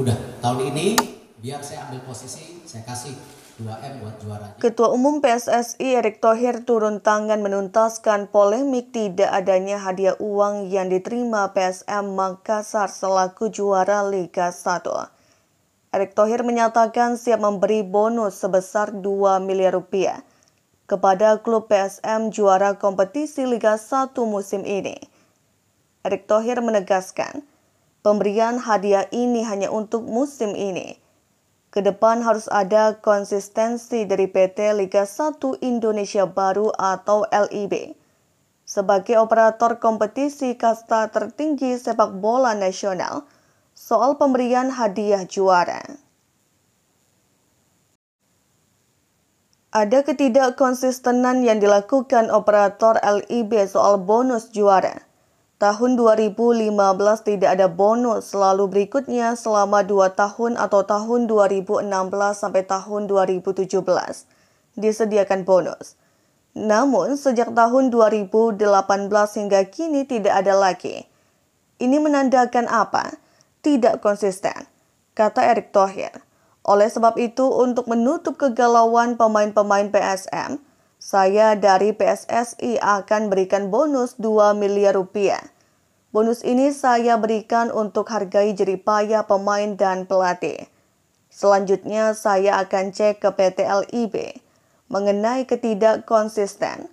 Udah, tahun ini biar saya ambil posisi, saya kasih 2M buat juara. Ketua Umum PSSI Erick Thohir turun tangan menuntaskan polemik tidak adanya hadiah uang yang diterima PSM Makassar selaku juara Liga 1. Erick Thohir menyatakan siap memberi bonus sebesar 2 miliar rupiah kepada klub PSM juara kompetisi Liga 1 musim ini. Erick Thohir menegaskan, Pemberian hadiah ini hanya untuk musim ini. Kedepan harus ada konsistensi dari PT Liga 1 Indonesia Baru atau LIB. Sebagai operator kompetisi kasta tertinggi sepak bola nasional, soal pemberian hadiah juara. Ada ketidakkonsistenan yang dilakukan operator LIB soal bonus juara. Tahun 2015 tidak ada bonus, selalu berikutnya selama 2 tahun atau tahun 2016 sampai tahun 2017 disediakan bonus. Namun, sejak tahun 2018 hingga kini tidak ada lagi. Ini menandakan apa? Tidak konsisten, kata Erick Thohir. Oleh sebab itu, untuk menutup kegalauan pemain-pemain PSM, saya dari PSSI akan berikan bonus 2 miliar rupiah. Bonus ini saya berikan untuk hargai jeripaya pemain dan pelatih. Selanjutnya saya akan cek ke PT LIB mengenai ketidak konsisten.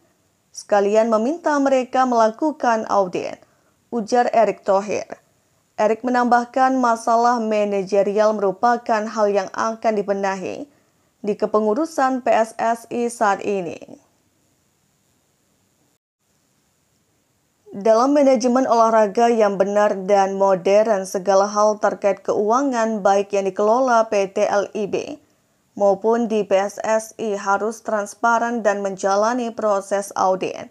Sekalian meminta mereka melakukan audit, ujar Erick Thohir. Erick menambahkan masalah manajerial merupakan hal yang akan dibenahi di kepengurusan PSSI saat ini. Dalam manajemen olahraga yang benar dan modern, segala hal terkait keuangan baik yang dikelola PT LIB maupun di PSSI harus transparan dan menjalani proses audit.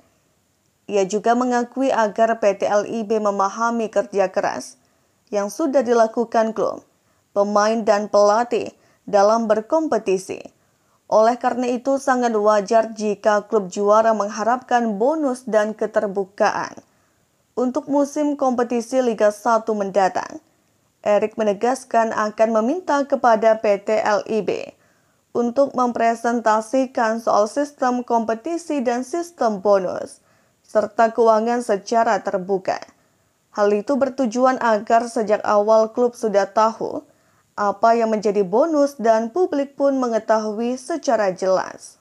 Ia juga mengakui agar PT LIB memahami kerja keras yang sudah dilakukan klub, pemain dan pelatih dalam berkompetisi. Oleh karena itu sangat wajar jika klub juara mengharapkan bonus dan keterbukaan untuk musim kompetisi Liga 1 mendatang. Erik menegaskan akan meminta kepada PT LIB untuk mempresentasikan soal sistem kompetisi dan sistem bonus, serta keuangan secara terbuka. Hal itu bertujuan agar sejak awal klub sudah tahu apa yang menjadi bonus dan publik pun mengetahui secara jelas.